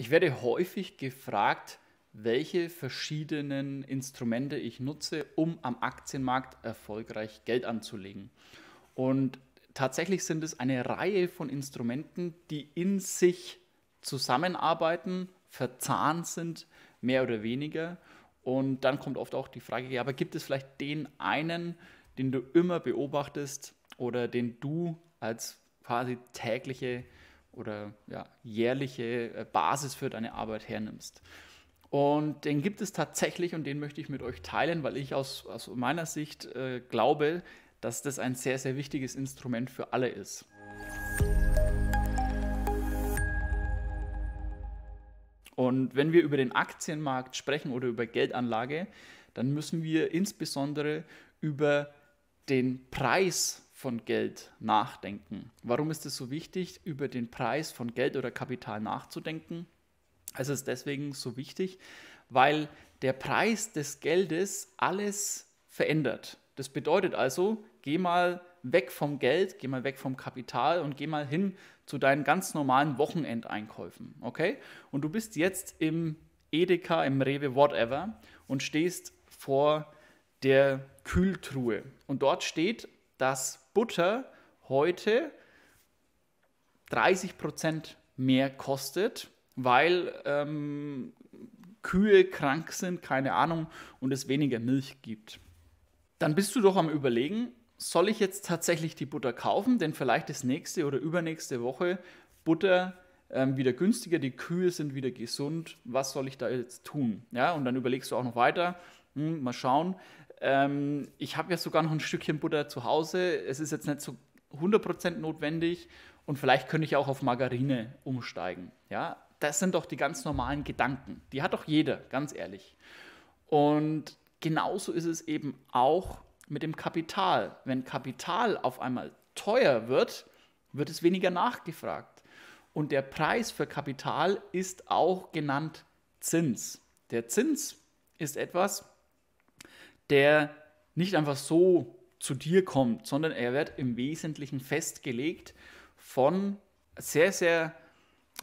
Ich werde häufig gefragt, welche verschiedenen Instrumente ich nutze, um am Aktienmarkt erfolgreich Geld anzulegen. Und tatsächlich sind es eine Reihe von Instrumenten, die in sich zusammenarbeiten, verzahnt sind, mehr oder weniger. Und dann kommt oft auch die Frage, ja, aber gibt es vielleicht den einen, den du immer beobachtest oder den du als quasi tägliche oder ja, jährliche äh, Basis für deine Arbeit hernimmst. Und den gibt es tatsächlich und den möchte ich mit euch teilen, weil ich aus, aus meiner Sicht äh, glaube, dass das ein sehr, sehr wichtiges Instrument für alle ist. Und wenn wir über den Aktienmarkt sprechen oder über Geldanlage, dann müssen wir insbesondere über den Preis von Geld nachdenken. Warum ist es so wichtig, über den Preis von Geld oder Kapital nachzudenken? Es ist deswegen so wichtig, weil der Preis des Geldes alles verändert. Das bedeutet also, geh mal weg vom Geld, geh mal weg vom Kapital und geh mal hin zu deinen ganz normalen Wochenendeinkäufen, okay? Und du bist jetzt im Edeka, im Rewe, whatever und stehst vor der Kühltruhe. Und dort steht, dass Butter heute 30 mehr kostet, weil ähm, Kühe krank sind, keine Ahnung, und es weniger Milch gibt. Dann bist du doch am Überlegen, soll ich jetzt tatsächlich die Butter kaufen, denn vielleicht ist nächste oder übernächste Woche Butter ähm, wieder günstiger, die Kühe sind wieder gesund, was soll ich da jetzt tun? Ja, und dann überlegst du auch noch weiter, hm, mal schauen, ähm, ich habe ja sogar noch ein Stückchen Butter zu Hause. Es ist jetzt nicht so 100% notwendig und vielleicht könnte ich auch auf Margarine umsteigen. Ja, das sind doch die ganz normalen Gedanken. Die hat doch jeder, ganz ehrlich. Und genauso ist es eben auch mit dem Kapital. Wenn Kapital auf einmal teuer wird, wird es weniger nachgefragt. Und der Preis für Kapital ist auch genannt Zins. Der Zins ist etwas, der nicht einfach so zu dir kommt, sondern er wird im Wesentlichen festgelegt von sehr, sehr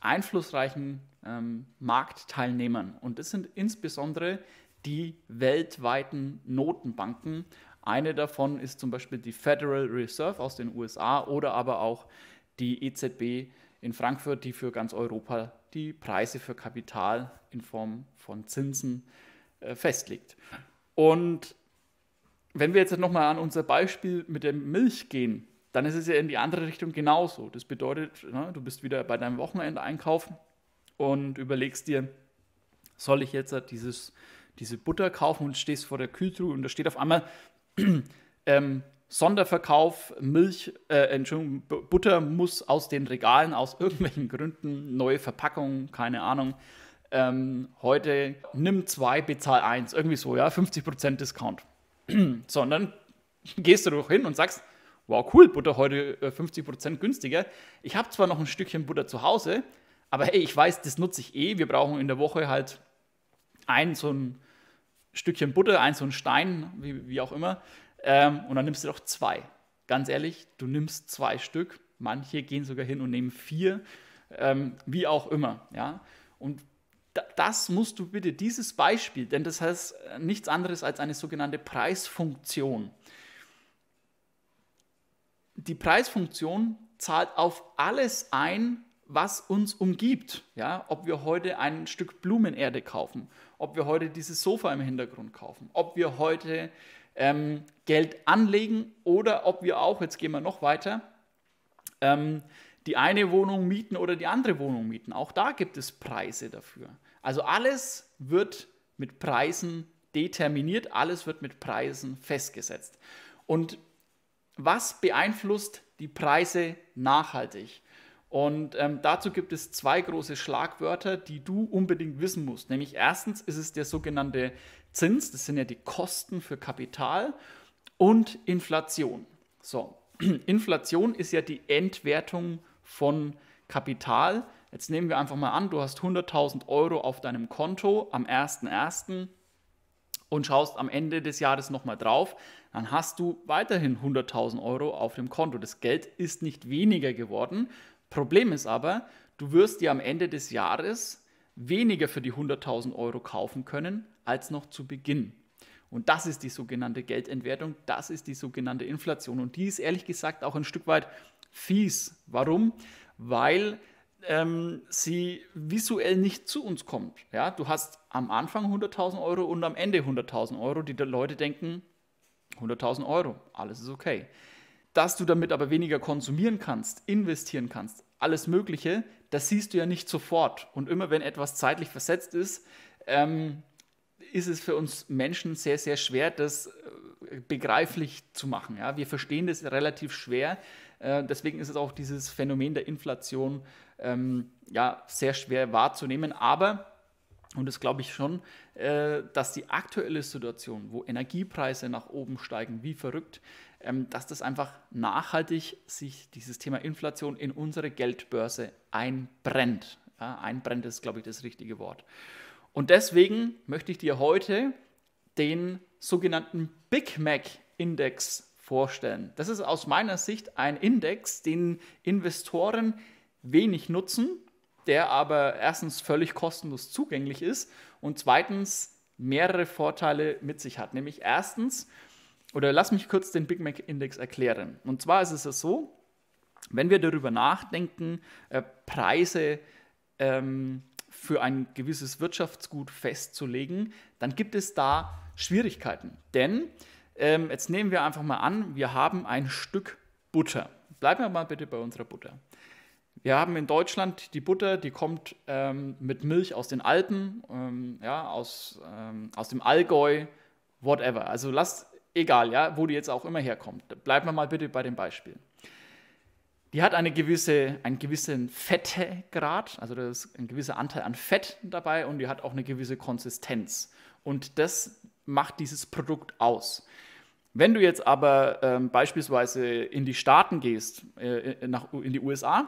einflussreichen ähm, Marktteilnehmern. Und das sind insbesondere die weltweiten Notenbanken. Eine davon ist zum Beispiel die Federal Reserve aus den USA oder aber auch die EZB in Frankfurt, die für ganz Europa die Preise für Kapital in Form von Zinsen äh, festlegt. Und wenn wir jetzt nochmal an unser Beispiel mit der Milch gehen, dann ist es ja in die andere Richtung genauso. Das bedeutet, ne, du bist wieder bei deinem Wochenendeinkauf und überlegst dir, soll ich jetzt dieses, diese Butter kaufen und stehst vor der Kühltruhe und da steht auf einmal ähm, Sonderverkauf, Milch, äh, Entschuldigung, Butter muss aus den Regalen aus irgendwelchen Gründen, neue Verpackungen, keine Ahnung, ähm, heute nimm zwei, bezahl eins, irgendwie so, ja, 50% Discount. Sondern gehst du doch hin und sagst, wow, cool, Butter heute 50% äh, günstiger. Ich habe zwar noch ein Stückchen Butter zu Hause, aber hey, ich weiß, das nutze ich eh. Wir brauchen in der Woche halt ein so ein Stückchen Butter, ein so ein Stein, wie, wie auch immer. Ähm, und dann nimmst du doch zwei. Ganz ehrlich, du nimmst zwei Stück. Manche gehen sogar hin und nehmen vier, ähm, wie auch immer. Ja? Und das musst du bitte, dieses Beispiel, denn das heißt äh, nichts anderes als eine sogenannte Preisfunktion. Die Preisfunktion zahlt auf alles ein, was uns umgibt. Ja, ob wir heute ein Stück Blumenerde kaufen, ob wir heute dieses Sofa im Hintergrund kaufen, ob wir heute ähm, Geld anlegen oder ob wir auch, jetzt gehen wir noch weiter, ähm, die eine Wohnung mieten oder die andere Wohnung mieten. Auch da gibt es Preise dafür. Also alles wird mit Preisen determiniert, alles wird mit Preisen festgesetzt. Und was beeinflusst die Preise nachhaltig? Und ähm, dazu gibt es zwei große Schlagwörter, die du unbedingt wissen musst. Nämlich erstens ist es der sogenannte Zins, das sind ja die Kosten für Kapital und Inflation. So, Inflation ist ja die Entwertung von Kapital. Jetzt nehmen wir einfach mal an, du hast 100.000 Euro auf deinem Konto am 1.1. und schaust am Ende des Jahres nochmal drauf, dann hast du weiterhin 100.000 Euro auf dem Konto. Das Geld ist nicht weniger geworden. Problem ist aber, du wirst dir am Ende des Jahres weniger für die 100.000 Euro kaufen können als noch zu Beginn. Und das ist die sogenannte Geldentwertung, das ist die sogenannte Inflation. Und die ist ehrlich gesagt auch ein Stück weit fies. Warum? Weil ähm, sie visuell nicht zu uns kommt. Ja, du hast am Anfang 100.000 Euro und am Ende 100.000 Euro, die Leute denken, 100.000 Euro, alles ist okay. Dass du damit aber weniger konsumieren kannst, investieren kannst, alles Mögliche, das siehst du ja nicht sofort. Und immer wenn etwas zeitlich versetzt ist, ähm, ist es für uns Menschen sehr, sehr schwer, das äh, begreiflich zu machen. Ja? Wir verstehen das relativ schwer, äh, deswegen ist es auch dieses Phänomen der Inflation ähm, ja, sehr schwer wahrzunehmen. Aber und das glaube ich schon, äh, dass die aktuelle Situation, wo Energiepreise nach oben steigen, wie verrückt, ähm, dass das einfach nachhaltig sich dieses Thema Inflation in unsere Geldbörse einbrennt. einbrennt ist, glaube ich, das richtige Wort. Und deswegen möchte ich dir heute den sogenannten Big Mac Index vorstellen. Das ist aus meiner Sicht ein Index, den Investoren wenig nutzen, der aber erstens völlig kostenlos zugänglich ist und zweitens mehrere Vorteile mit sich hat. Nämlich erstens, oder lass mich kurz den Big Mac Index erklären. Und zwar ist es so, wenn wir darüber nachdenken, äh, Preise ähm, für ein gewisses Wirtschaftsgut festzulegen, dann gibt es da Schwierigkeiten. Denn ähm, jetzt nehmen wir einfach mal an, wir haben ein Stück Butter. Bleiben wir mal bitte bei unserer Butter. Wir haben in Deutschland die Butter, die kommt ähm, mit Milch aus den Alpen, ähm, ja, aus, ähm, aus dem Allgäu, whatever. Also lasst, egal, ja, wo die jetzt auch immer herkommt. Bleiben wir mal bitte bei dem Beispiel. Die hat eine gewisse, einen gewissen Fettegrad, also da ist ein gewisser Anteil an Fett dabei und die hat auch eine gewisse Konsistenz. Und das macht dieses Produkt aus. Wenn du jetzt aber ähm, beispielsweise in die Staaten gehst, äh, äh nach, in die USA,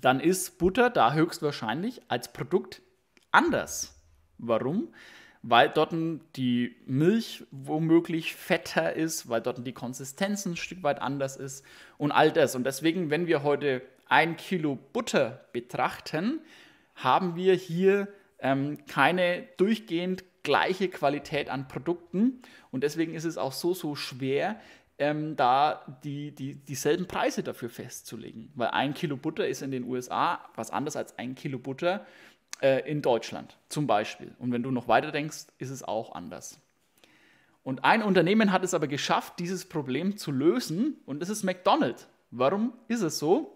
dann ist Butter da höchstwahrscheinlich als Produkt anders. Warum? Weil dort die Milch womöglich fetter ist, weil dort die Konsistenz ein Stück weit anders ist und all das. Und deswegen, wenn wir heute ein Kilo Butter betrachten, haben wir hier ähm, keine durchgehend gleiche Qualität an Produkten. Und deswegen ist es auch so, so schwer, ähm, da die, die, dieselben Preise dafür festzulegen. Weil ein Kilo Butter ist in den USA was anderes als ein Kilo Butter äh, in Deutschland zum Beispiel. Und wenn du noch weiter denkst, ist es auch anders. Und ein Unternehmen hat es aber geschafft, dieses Problem zu lösen und das ist McDonald's. Warum ist es so?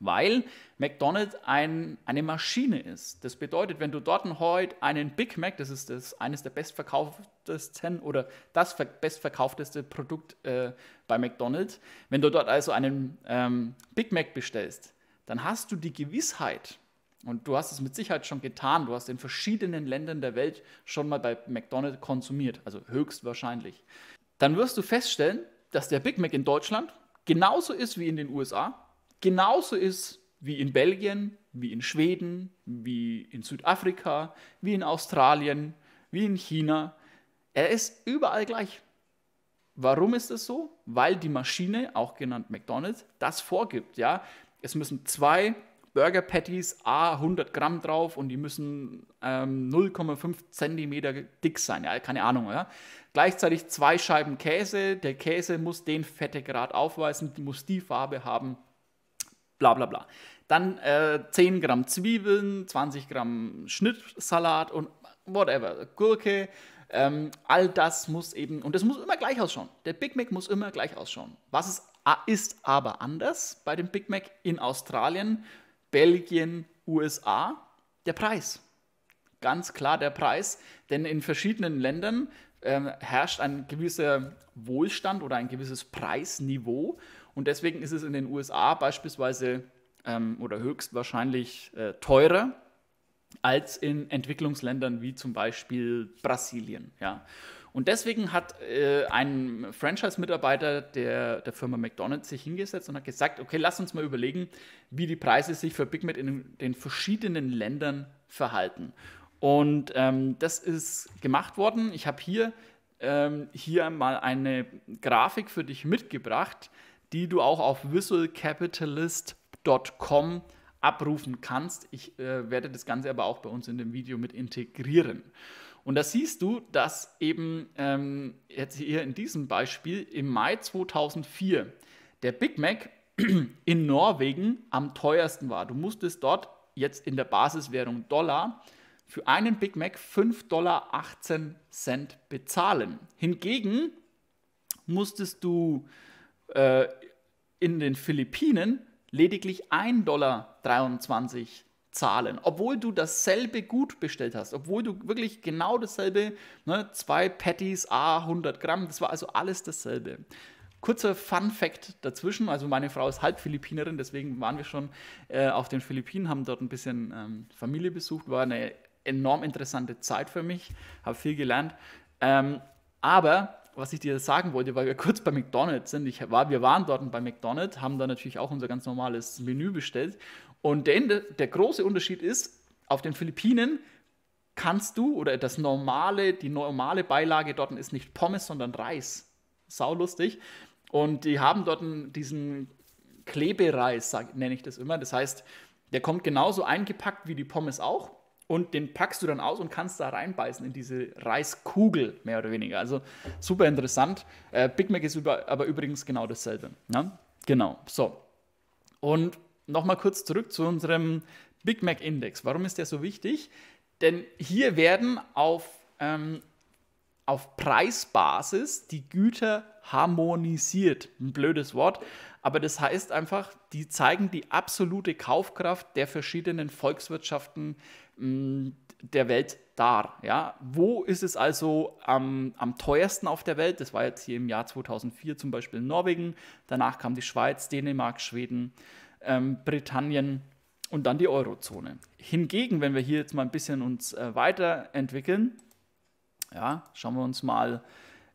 weil McDonald's ein, eine Maschine ist. Das bedeutet, wenn du dort heute einen Big Mac, das ist das, eines der bestverkauftesten oder das bestverkaufteste Produkt äh, bei McDonald's, wenn du dort also einen ähm, Big Mac bestellst, dann hast du die Gewissheit, und du hast es mit Sicherheit schon getan, du hast in verschiedenen Ländern der Welt schon mal bei McDonald's konsumiert, also höchstwahrscheinlich, dann wirst du feststellen, dass der Big Mac in Deutschland genauso ist wie in den USA genauso ist wie in Belgien, wie in Schweden, wie in Südafrika, wie in Australien, wie in China. Er ist überall gleich. Warum ist das so? Weil die Maschine, auch genannt McDonald's, das vorgibt. Ja? Es müssen zwei Burger Patties A 100 Gramm drauf und die müssen ähm, 0,5 Zentimeter dick sein. Ja? Keine Ahnung. Ja? Gleichzeitig zwei Scheiben Käse. Der Käse muss den Fettegrad aufweisen, muss die Farbe haben bla bla bla. Dann äh, 10 Gramm Zwiebeln, 20 Gramm Schnittsalat und whatever, Gurke. Ähm, all das muss eben, und es muss immer gleich ausschauen. Der Big Mac muss immer gleich ausschauen. Was es ist aber anders bei dem Big Mac in Australien, Belgien, USA? Der Preis. Ganz klar der Preis, denn in verschiedenen Ländern äh, herrscht ein gewisser Wohlstand oder ein gewisses Preisniveau und deswegen ist es in den USA beispielsweise ähm, oder höchstwahrscheinlich äh, teurer als in Entwicklungsländern wie zum Beispiel Brasilien. Ja. Und deswegen hat äh, ein Franchise-Mitarbeiter der, der Firma McDonald's sich hingesetzt und hat gesagt, okay, lass uns mal überlegen, wie die Preise sich für Big Mac in den verschiedenen Ländern verhalten. Und ähm, das ist gemacht worden. Ich habe hier, ähm, hier mal eine Grafik für dich mitgebracht, die du auch auf visualcapitalist.com abrufen kannst. Ich äh, werde das Ganze aber auch bei uns in dem Video mit integrieren. Und da siehst du, dass eben ähm, jetzt hier in diesem Beispiel im Mai 2004 der Big Mac in Norwegen am teuersten war. Du musstest dort jetzt in der Basiswährung Dollar für einen Big Mac 5,18 Dollar bezahlen. Hingegen musstest du äh, in den Philippinen lediglich 1,23 Dollar zahlen, obwohl du dasselbe Gut bestellt hast, obwohl du wirklich genau dasselbe, ne, zwei Patties, A, 100 Gramm, das war also alles dasselbe. Kurzer Fun Fact dazwischen, also meine Frau ist halb Philippinerin, deswegen waren wir schon äh, auf den Philippinen, haben dort ein bisschen ähm, Familie besucht, war eine enorm interessante Zeit für mich, habe viel gelernt. Ähm, aber was ich dir sagen wollte, weil wir kurz bei McDonald's sind. Ich war, wir waren dort bei McDonald's, haben da natürlich auch unser ganz normales Menü bestellt. Und der, der große Unterschied ist, auf den Philippinen kannst du oder das normale, die normale Beilage dort ist nicht Pommes, sondern Reis. Sau lustig. Und die haben dort diesen Klebereis, nenne ich das immer. Das heißt, der kommt genauso eingepackt wie die Pommes auch und den packst du dann aus und kannst da reinbeißen in diese Reiskugel, mehr oder weniger. Also super interessant. Äh, Big Mac ist über, aber übrigens genau dasselbe. Ne? Genau, so. Und nochmal kurz zurück zu unserem Big Mac Index. Warum ist der so wichtig? Denn hier werden auf, ähm, auf Preisbasis die Güter harmonisiert. Ein blödes Wort. Aber das heißt einfach, die zeigen die absolute Kaufkraft der verschiedenen Volkswirtschaften mh, mm, der Welt dar. Ja? Wo ist es also am, am teuersten auf der Welt? Das war jetzt hier im Jahr 2004 zum Beispiel Norwegen, danach kam die Schweiz, Dänemark, Schweden, ähm, Britannien und dann die Eurozone. Hingegen, wenn wir hier jetzt mal ein bisschen uns äh, weiterentwickeln, ja, schauen wir uns mal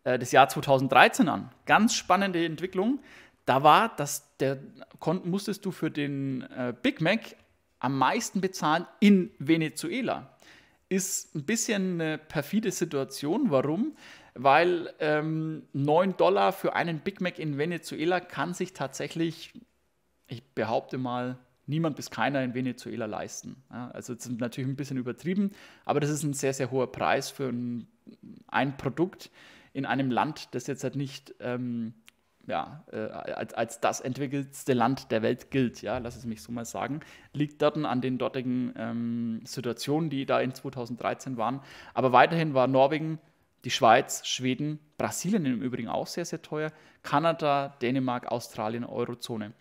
äh, das Jahr 2013 an. Ganz spannende Entwicklung da war, dass der konnt, musstest du für den äh, Big Mac am meisten bezahlen in Venezuela. Ist ein bisschen eine perfide Situation. Warum? Weil ähm, 9 Dollar für einen Big Mac in Venezuela kann sich tatsächlich, ich behaupte mal, niemand bis keiner in Venezuela leisten. Ja, also das ist natürlich ein bisschen übertrieben, aber das ist ein sehr, sehr hoher Preis für ein, ein Produkt in einem Land, das jetzt halt nicht ähm, ja, äh, als, als das entwickelste Land der Welt gilt, ja, lass es mich so mal sagen, liegt dort an den dortigen ähm, Situationen, die da in 2013 waren. Aber weiterhin war Norwegen, die Schweiz, Schweden, Brasilien im Übrigen auch sehr, sehr teuer, Kanada, Dänemark, Australien, Eurozone.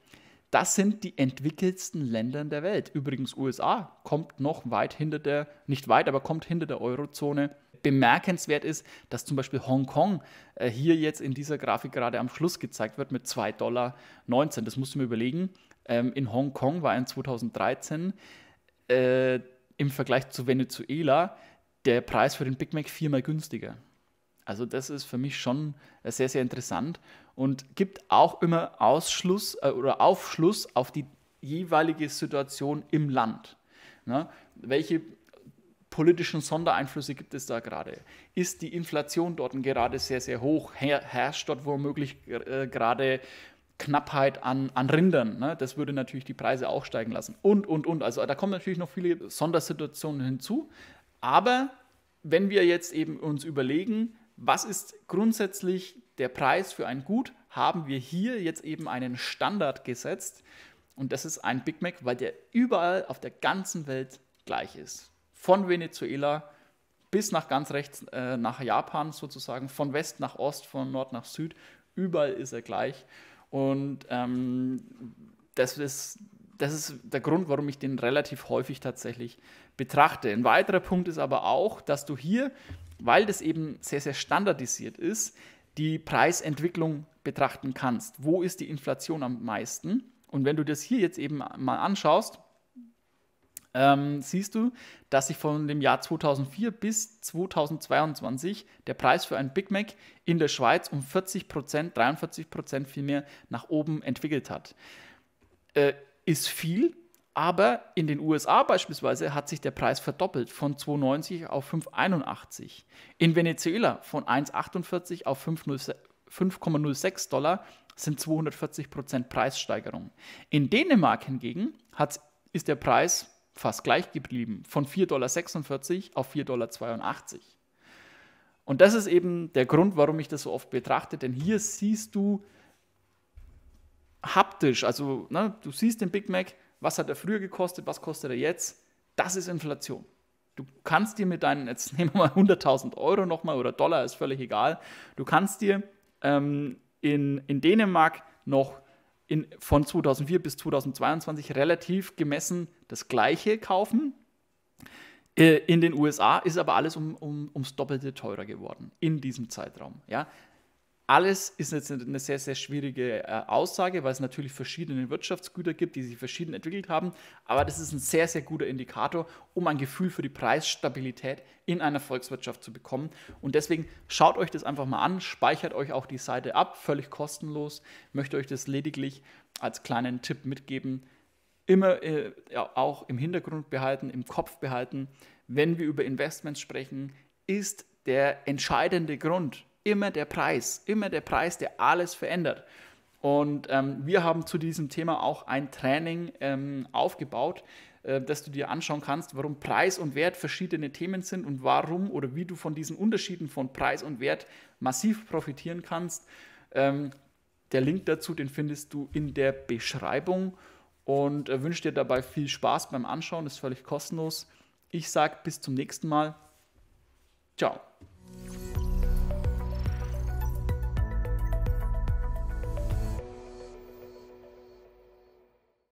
Das sind die entwickelsten Länder der Welt. Übrigens USA kommt noch weit hinter der, nicht weit, aber kommt hinter der Eurozone bemerkenswert ist, dass zum Beispiel Hongkong äh, hier jetzt in dieser Grafik gerade am Schluss gezeigt wird mit 2,19 Dollar. Das musst du mir überlegen. Ähm, in Hongkong war in 2013 äh, im Vergleich zu Venezuela der Preis für den Big Mac viermal günstiger. Also das ist für mich schon äh, sehr, sehr interessant und gibt auch immer Ausschluss äh, oder Aufschluss auf die jeweilige Situation im Land. Na, ne? welche politischen Sondereinflüsse gibt es da gerade? Ist die Inflation dort gerade sehr, sehr hoch? herrscht dort womöglich äh, gerade Knappheit an, an Rindern? Ne? Das würde natürlich die Preise auch steigen lassen. Und, und, und. Also da kommen natürlich noch viele Sondersituationen hinzu. Aber wenn wir jetzt eben uns überlegen, was ist grundsätzlich der Preis für ein Gut, haben wir hier jetzt eben einen Standard gesetzt. Und das ist ein Big Mac, weil der überall auf der ganzen Welt gleich ist von Venezuela bis nach ganz rechts äh, nach Japan sozusagen, von West nach Ost, von Nord nach Süd, überall ist er gleich. Und ähm, das, ist, das ist der Grund, warum ich den relativ häufig tatsächlich betrachte. Ein weiterer Punkt ist aber auch, dass du hier, weil das eben sehr, sehr standardisiert ist, die Preisentwicklung betrachten kannst. Wo ist die Inflation am meisten? Und wenn du das hier jetzt eben mal anschaust, ähm, siehst du, dass sich von dem Jahr 2004 bis 2022 der Preis für ein Big Mac in der Schweiz um 40 Prozent, 43 Prozent vielmehr nach oben entwickelt hat. Äh, ist viel, aber in den USA beispielsweise hat sich der Preis verdoppelt von 2,90 auf 5,81. In Venezuela von 1,48 auf 5,06 Dollar sind 240 Prozent Preissteigerung. In Dänemark hingegen hat, ist der Preis fast gleich geblieben, von 4,46 Dollar auf 4,82 Dollar. Und das ist eben der Grund, warum ich das so oft betrachte, denn hier siehst du haptisch, also ne, du siehst den Big Mac, was hat er früher gekostet, was kostet er jetzt, das ist Inflation. Du kannst dir mit deinen, jetzt nehmen wir mal 100.000 Euro nochmal oder Dollar, ist völlig egal, du kannst dir ähm, in, in Dänemark noch in, von 2004 bis 2022 relativ gemessen das gleiche kaufen. Äh, in den USA ist aber alles um, um, ums Doppelte teurer geworden in diesem Zeitraum. Ja? alles ist jetzt eine sehr, sehr schwierige äh, Aussage, weil es natürlich verschiedene Wirtschaftsgüter gibt, die sich verschieden entwickelt haben. Aber das ist ein sehr, sehr guter Indikator, um ein Gefühl für die Preisstabilität in einer Volkswirtschaft zu bekommen. Und deswegen schaut euch das einfach mal an, speichert euch auch die Seite ab, völlig kostenlos. Ich Möchte euch das lediglich als kleinen Tipp mitgeben. Immer äh, auch im Hintergrund behalten, im Kopf behalten. Wenn wir über Investments sprechen, ist der entscheidende Grund, immer der Preis, immer der Preis, der alles verändert. Und ähm, wir haben zu diesem Thema auch ein Training ähm, aufgebaut, äh, dass du dir anschauen kannst, warum Preis und Wert verschiedene Themen sind und warum oder wie du von diesen Unterschieden von Preis und Wert massiv profitieren kannst. Ähm, der Link dazu, den findest du in der Beschreibung und äh, wünsche dir dabei viel Spaß beim Anschauen, das ist völlig kostenlos. Ich sage bis zum nächsten Mal. Ciao.